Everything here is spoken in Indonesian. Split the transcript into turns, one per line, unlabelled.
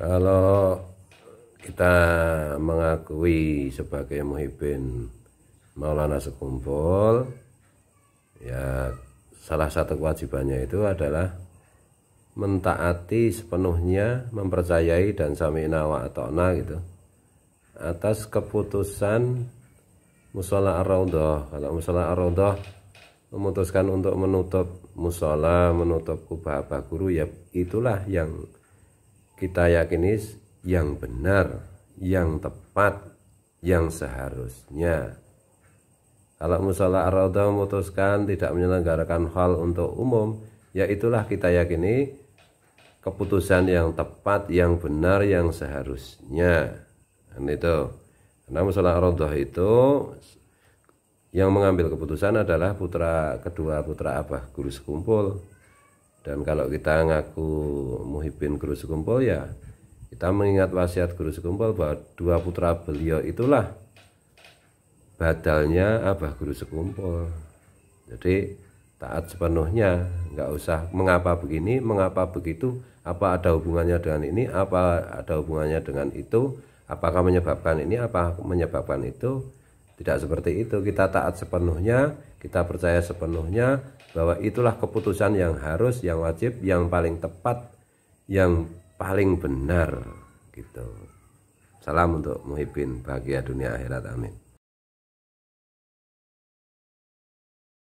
Kalau kita mengakui sebagai muhibin Maulana Sekumpul, ya salah satu kewajibannya itu adalah mentaati sepenuhnya, mempercayai dan samina atau na gitu atas keputusan musola ar Kalau musola ar memutuskan untuk menutup musola, menutup kubah guru ya itulah yang kita yakini yang benar, yang tepat, yang seharusnya. Kalau musola ar memutuskan tidak menyelenggarakan hal untuk umum, ya itulah kita yakini keputusan yang tepat, yang benar, yang seharusnya. Dan itu. Karena musola ar itu yang mengambil keputusan adalah putra kedua putra Abah Guru Sekumpul dan kalau kita ngaku muhibin guru sekumpul ya kita mengingat wasiat guru sekumpul bahwa dua putra beliau itulah badalnya abah guru sekumpul jadi taat sepenuhnya nggak usah mengapa begini mengapa begitu apa ada hubungannya dengan ini apa ada hubungannya dengan itu apakah menyebabkan ini apa menyebabkan itu tidak seperti itu, kita taat sepenuhnya, kita percaya sepenuhnya bahwa itulah keputusan yang harus, yang wajib, yang paling tepat, yang paling benar gitu. Salam untuk Muhibin, bahagia dunia akhirat. Amin.